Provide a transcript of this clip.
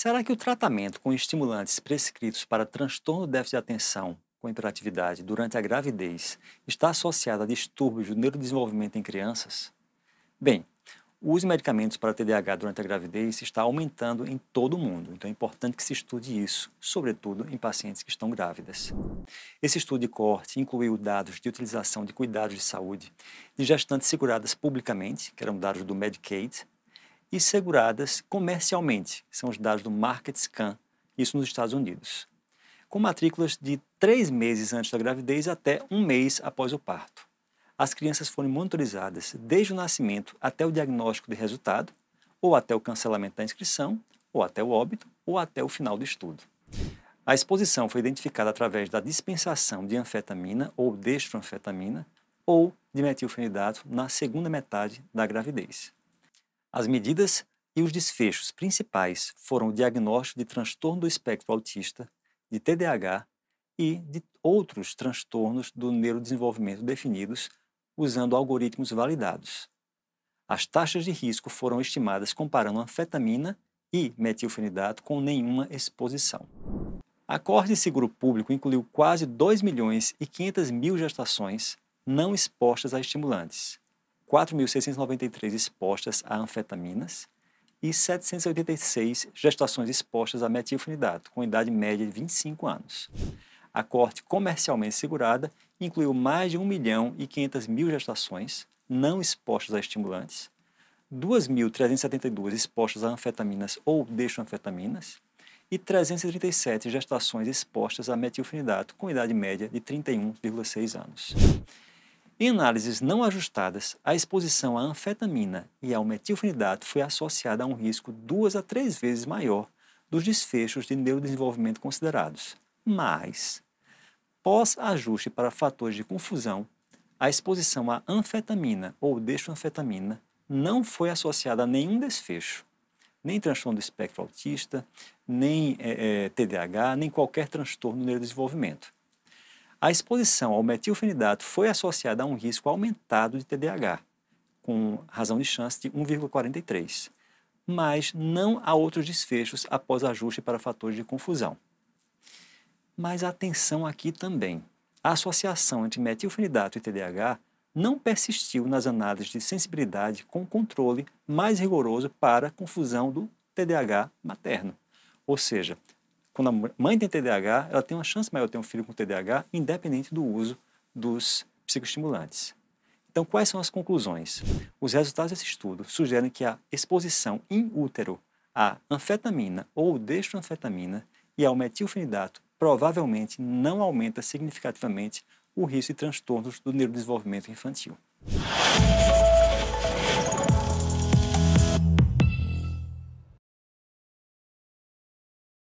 Será que o tratamento com estimulantes prescritos para transtorno de déficit de atenção com hiperatividade durante a gravidez está associado a distúrbios do neurodesenvolvimento em crianças? Bem, o uso de medicamentos para TDAH durante a gravidez está aumentando em todo o mundo, então é importante que se estude isso, sobretudo em pacientes que estão grávidas. Esse estudo de corte incluiu dados de utilização de cuidados de saúde de gestantes seguradas publicamente, que eram dados do Medicaid, e seguradas comercialmente, são os dados do Market Scan, isso nos Estados Unidos, com matrículas de três meses antes da gravidez até um mês após o parto. As crianças foram monitorizadas desde o nascimento até o diagnóstico de resultado, ou até o cancelamento da inscrição, ou até o óbito, ou até o final do estudo. A exposição foi identificada através da dispensação de anfetamina ou destroanfetamina ou de metilfenidato na segunda metade da gravidez. As medidas e os desfechos principais foram o diagnóstico de transtorno do espectro autista, de TDAH e de outros transtornos do neurodesenvolvimento definidos usando algoritmos validados. As taxas de risco foram estimadas comparando anfetamina e metilfenidato com nenhuma exposição. A corte de seguro público incluiu quase 2 milhões e 500 mil gestações não expostas a estimulantes. 4.693 expostas a anfetaminas e 786 gestações expostas a metilfenidato, com idade média de 25 anos. A corte comercialmente segurada incluiu mais de 1 milhão e 500 mil gestações não expostas a estimulantes, 2.372 expostas a anfetaminas ou deixoanfetaminas e 337 gestações expostas a metilfenidato, com idade média de 31,6 anos. Em análises não ajustadas, a exposição à anfetamina e ao metilfenidato foi associada a um risco duas a três vezes maior dos desfechos de neurodesenvolvimento considerados. Mas, pós-ajuste para fatores de confusão, a exposição à anfetamina ou dextroanfetamina não foi associada a nenhum desfecho, nem transtorno do espectro autista, nem é, eh, é, eh, TDAH, nem qualquer transtorno do neurodesenvolvimento. A exposição ao metilfenidato foi associada a um risco aumentado de TDAH, com razão de chance de 1,43, mas não há outros desfechos após ajuste para fatores de confusão. Mas atenção aqui também. A associação entre metilfenidato e TDAH não persistiu nas análises de sensibilidade com controle mais rigoroso para confusão do TDAH materno. Ou seja, quando a mãe tem TDAH, ela tem uma chance maior de ter um filho com TDAH, independente do uso dos psicoestimulantes. Então, quais são as conclusões? Os resultados desse estudo sugerem que a exposição in útero à anfetamina ou dextroanfetamina e ao metilfenidato provavelmente não aumenta significativamente o risco de transtornos do neurodesenvolvimento infantil.